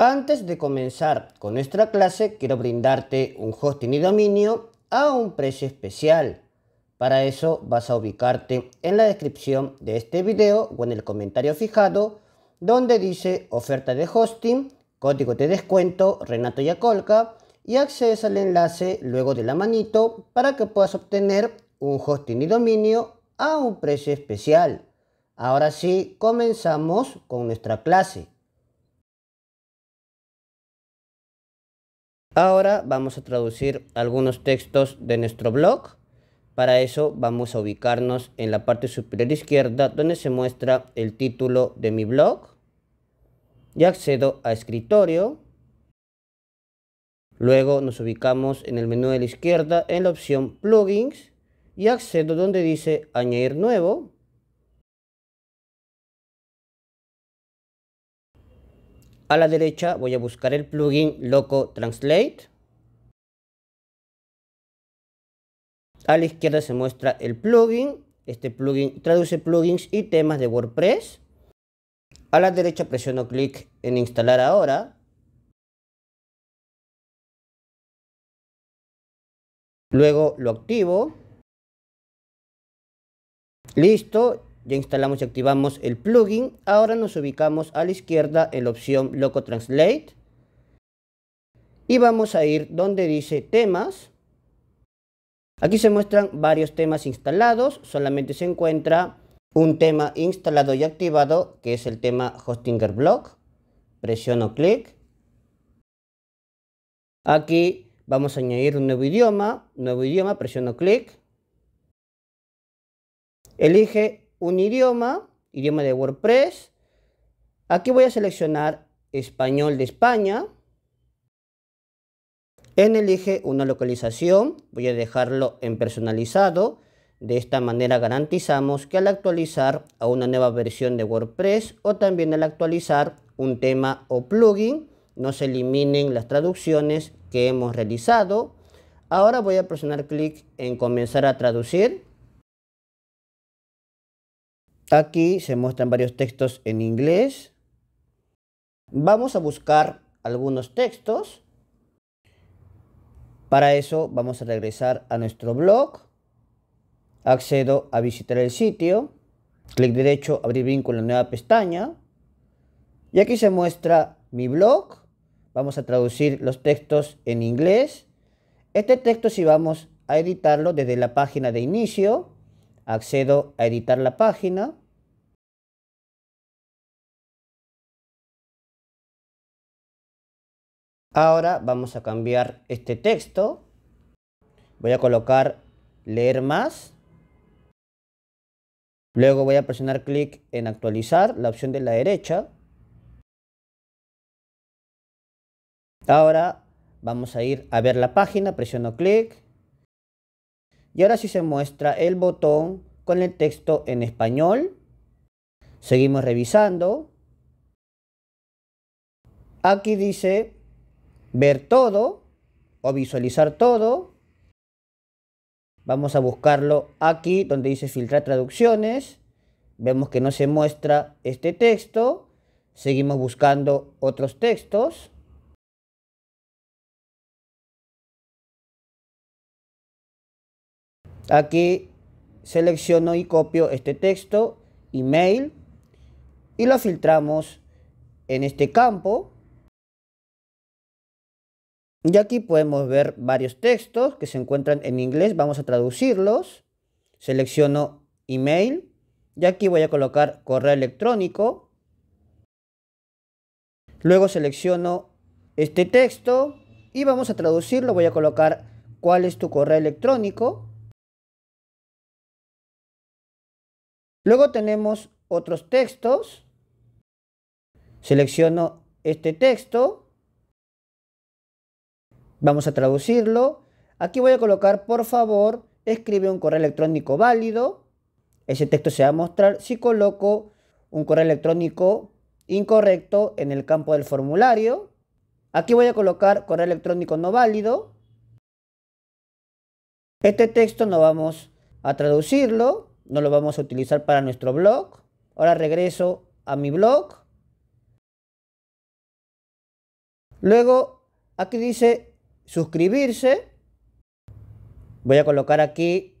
Antes de comenzar con nuestra clase, quiero brindarte un hosting y dominio a un precio especial. Para eso vas a ubicarte en la descripción de este video o en el comentario fijado donde dice oferta de hosting, código de descuento Renato Yacolca y accedes al enlace luego de la manito para que puedas obtener un hosting y dominio a un precio especial. Ahora sí, comenzamos con nuestra clase. Ahora vamos a traducir algunos textos de nuestro blog. Para eso vamos a ubicarnos en la parte superior izquierda donde se muestra el título de mi blog. Y accedo a escritorio. Luego nos ubicamos en el menú de la izquierda en la opción plugins y accedo donde dice añadir nuevo. a la derecha voy a buscar el plugin Loco Translate. A la izquierda se muestra el plugin. Este plugin traduce plugins y temas de WordPress. A la derecha presiono clic en instalar ahora. Luego lo activo. Listo, ya instalamos y activamos el plugin. Ahora nos ubicamos a la izquierda en la opción Loco Translate. Y vamos a ir donde dice temas. Aquí se muestran varios temas instalados. Solamente se encuentra un tema instalado y activado que es el tema Hostinger Blog. Presiono clic. Aquí vamos a añadir un nuevo idioma. Nuevo idioma, presiono clic. Elige un idioma, idioma de WordPress. Aquí voy a seleccionar español de España. En elige una localización, voy a dejarlo en personalizado. De esta manera garantizamos que al actualizar a una nueva versión de WordPress o también al actualizar un tema o plugin, no se eliminen las traducciones que hemos realizado. Ahora voy a presionar clic en comenzar a traducir. Aquí se muestran varios textos en inglés. Vamos a buscar algunos textos. Para eso vamos a regresar a nuestro blog. Accedo a visitar el sitio. Clic derecho, abrir vínculo, nueva pestaña. Y aquí se muestra mi blog. Vamos a traducir los textos en inglés. Este texto si vamos a editarlo desde la página de inicio, accedo a editar la página. Ahora vamos a cambiar este texto. Voy a colocar leer más. Luego voy a presionar clic en actualizar, la opción de la derecha. Ahora vamos a ir a ver la página, presiono clic. Y ahora sí se muestra el botón con el texto en español. Seguimos revisando. Aquí dice ver todo o visualizar todo. Vamos a buscarlo aquí donde dice filtrar traducciones. Vemos que no se muestra este texto. Seguimos buscando otros textos. Aquí selecciono y copio este texto, email, y lo filtramos en este campo. Y aquí podemos ver varios textos que se encuentran en inglés. Vamos a traducirlos. Selecciono email. Y aquí voy a colocar correo electrónico. Luego selecciono este texto y vamos a traducirlo. Voy a colocar cuál es tu correo electrónico. Luego tenemos otros textos. Selecciono este texto. Vamos a traducirlo. Aquí voy a colocar, por favor, escribe un correo electrónico válido. Ese texto se va a mostrar si coloco un correo electrónico incorrecto en el campo del formulario. Aquí voy a colocar correo electrónico no válido. Este texto no vamos a traducirlo no lo vamos a utilizar para nuestro blog. Ahora regreso a mi blog. Luego aquí dice suscribirse. Voy a colocar aquí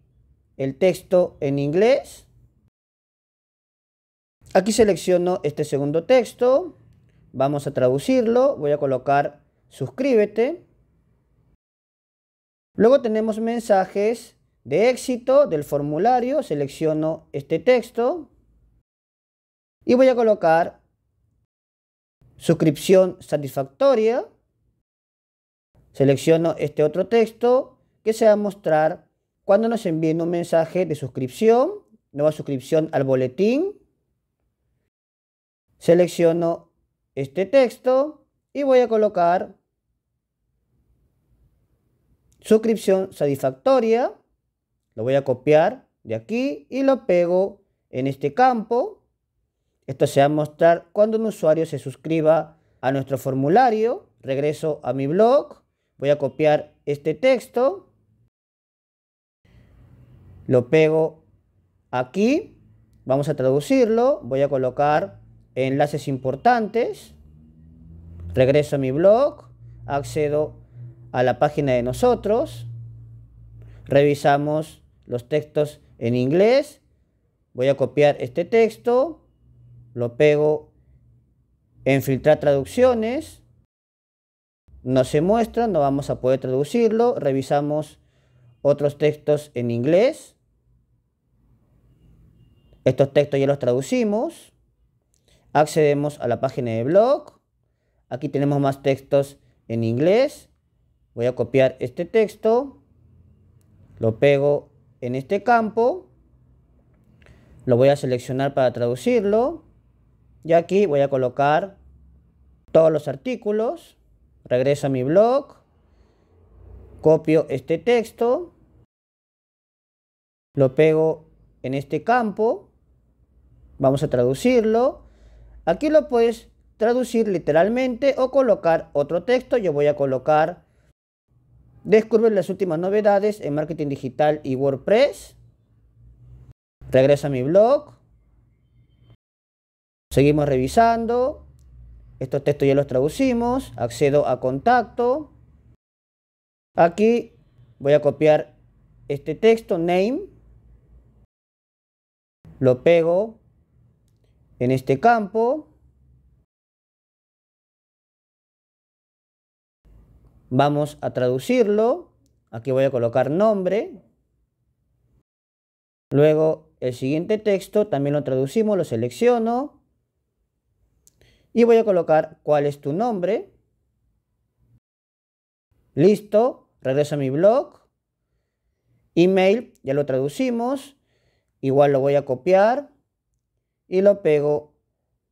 el texto en inglés. Aquí selecciono este segundo texto. Vamos a traducirlo. Voy a colocar suscríbete. Luego tenemos mensajes de éxito del formulario, selecciono este texto y voy a colocar suscripción satisfactoria. Selecciono este otro texto que se va a mostrar cuando nos envíen un mensaje de suscripción, nueva suscripción al boletín. Selecciono este texto y voy a colocar suscripción satisfactoria. Lo voy a copiar de aquí y lo pego en este campo. Esto se va a mostrar cuando un usuario se suscriba a nuestro formulario. Regreso a mi blog. Voy a copiar este texto. Lo pego aquí. Vamos a traducirlo. Voy a colocar enlaces importantes. Regreso a mi blog. Accedo a la página de nosotros. Revisamos los textos en inglés. Voy a copiar este texto, lo pego en filtrar traducciones. No se muestra, no vamos a poder traducirlo. Revisamos otros textos en inglés. Estos textos ya los traducimos. Accedemos a la página de blog. Aquí tenemos más textos en inglés. Voy a copiar este texto. Lo pego en este campo. Lo voy a seleccionar para traducirlo. Y aquí voy a colocar todos los artículos. Regreso a mi blog. Copio este texto. Lo pego en este campo. Vamos a traducirlo. Aquí lo puedes traducir literalmente o colocar otro texto. Yo voy a colocar Descubre las últimas novedades en marketing digital y WordPress. Regresa a mi blog. Seguimos revisando. Estos textos ya los traducimos. Accedo a contacto. Aquí voy a copiar este texto, name. Lo pego en este campo. Vamos a traducirlo. Aquí voy a colocar nombre. Luego el siguiente texto también lo traducimos, lo selecciono. Y voy a colocar cuál es tu nombre. Listo, regreso a mi blog. Email, ya lo traducimos. Igual lo voy a copiar y lo pego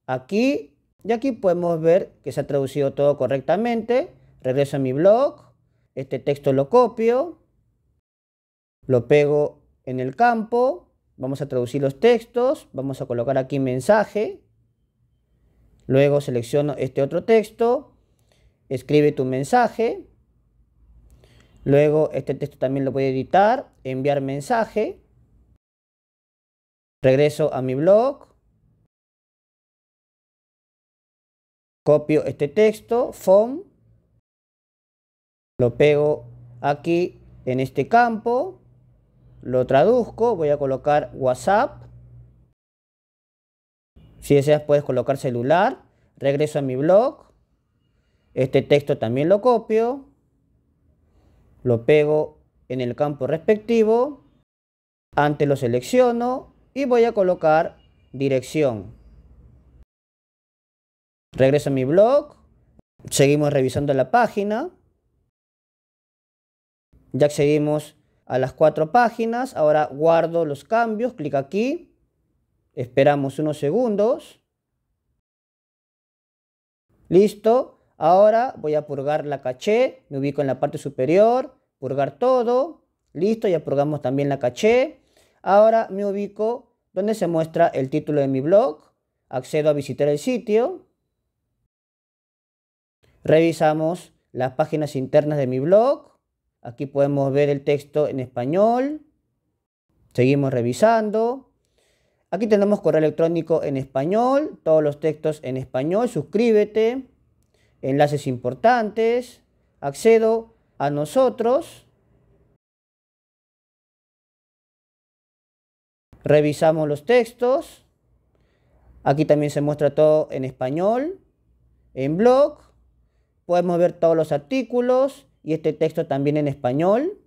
aquí. Y aquí podemos ver que se ha traducido todo correctamente regreso a mi blog, este texto lo copio, lo pego en el campo, vamos a traducir los textos, vamos a colocar aquí mensaje, luego selecciono este otro texto, escribe tu mensaje, luego este texto también lo voy a editar, enviar mensaje, regreso a mi blog, copio este texto, FOM. Lo pego aquí en este campo, lo traduzco, voy a colocar WhatsApp. Si deseas puedes colocar celular, regreso a mi blog, este texto también lo copio, lo pego en el campo respectivo, antes lo selecciono y voy a colocar dirección. Regreso a mi blog, seguimos revisando la página. Ya accedimos a las cuatro páginas. Ahora guardo los cambios, clic aquí. Esperamos unos segundos. Listo. Ahora voy a purgar la caché. Me ubico en la parte superior. Purgar todo. Listo, ya purgamos también la caché. Ahora me ubico donde se muestra el título de mi blog. Accedo a visitar el sitio. Revisamos las páginas internas de mi blog. Aquí podemos ver el texto en español. Seguimos revisando. Aquí tenemos correo electrónico en español, todos los textos en español, suscríbete, enlaces importantes, accedo a nosotros. Revisamos los textos. Aquí también se muestra todo en español. En blog podemos ver todos los artículos y este texto también en español.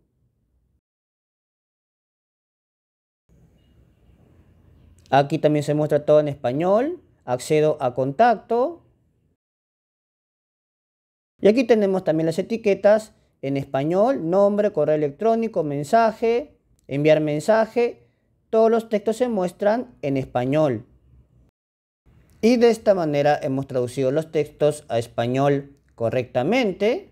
Aquí también se muestra todo en español. Accedo a contacto. Y aquí tenemos también las etiquetas en español, nombre, correo electrónico, mensaje, enviar mensaje. Todos los textos se muestran en español. Y de esta manera hemos traducido los textos a español correctamente.